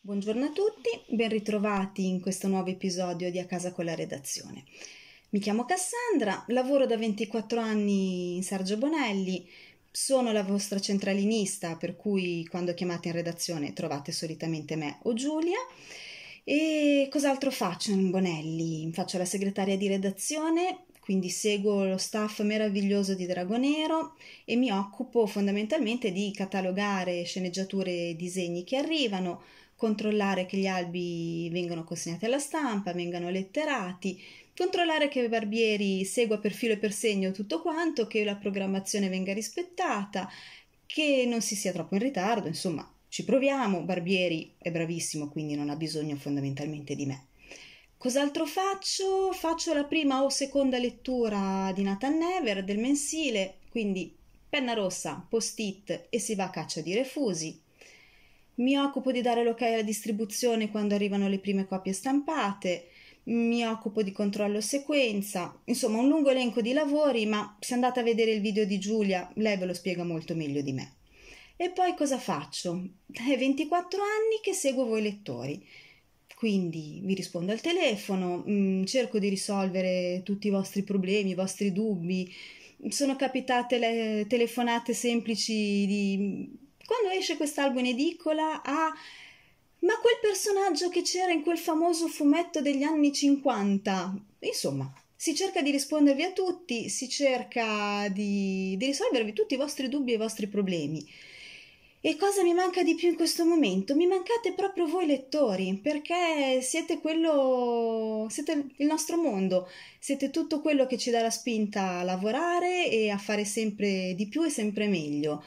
Buongiorno a tutti, ben ritrovati in questo nuovo episodio di A casa con la redazione. Mi chiamo Cassandra, lavoro da 24 anni in Sergio Bonelli, sono la vostra centralinista, per cui quando chiamate in redazione trovate solitamente me o Giulia. E cos'altro faccio in Bonelli? Faccio la segretaria di redazione, quindi seguo lo staff meraviglioso di Dragonero e mi occupo fondamentalmente di catalogare sceneggiature e disegni che arrivano, controllare che gli albi vengano consegnati alla stampa, vengano letterati, controllare che Barbieri segua per filo e per segno tutto quanto, che la programmazione venga rispettata, che non si sia troppo in ritardo, insomma, ci proviamo, Barbieri è bravissimo, quindi non ha bisogno fondamentalmente di me. Cos'altro faccio? Faccio la prima o seconda lettura di Nathan Never del mensile, quindi penna rossa, post-it e si va a caccia di refusi mi occupo di dare l'ok alla distribuzione quando arrivano le prime copie stampate, mi occupo di controllo sequenza, insomma un lungo elenco di lavori, ma se andate a vedere il video di Giulia, lei ve lo spiega molto meglio di me. E poi cosa faccio? È 24 anni che seguo voi lettori. Quindi vi rispondo al telefono, mh, mm, cerco di risolvere tutti i vostri problemi, i vostri dubbi. Sono capitate le telefonate semplici di quando esce quest'album in edicola a Ma quel personaggio che c'era in quel famoso fumetto degli anni 50? Insomma, si cerca di rispondervi a tutti, si cerca di, di risolvervi tutti i vostri dubbi e i vostri problemi. E cosa mi manca di più in questo momento? Mi mancate proprio voi lettori, perché siete quello, siete il nostro mondo, siete tutto quello che ci dà la spinta a lavorare e a fare sempre di più e sempre meglio.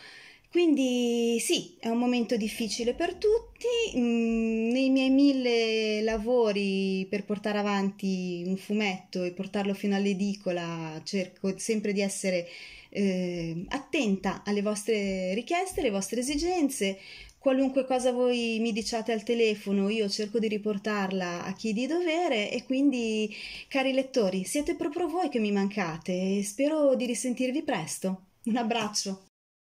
Quindi sì, è un momento difficile per tutti, mm, nei miei mille lavori per portare avanti un fumetto e portarlo fino all'edicola cerco sempre di essere eh, attenta alle vostre richieste, alle vostre esigenze, qualunque cosa voi mi diciate al telefono, io cerco di riportarla a chi di dovere e quindi, cari lettori, siete proprio voi che mi mancate e spero di risentirvi presto. Un abbraccio.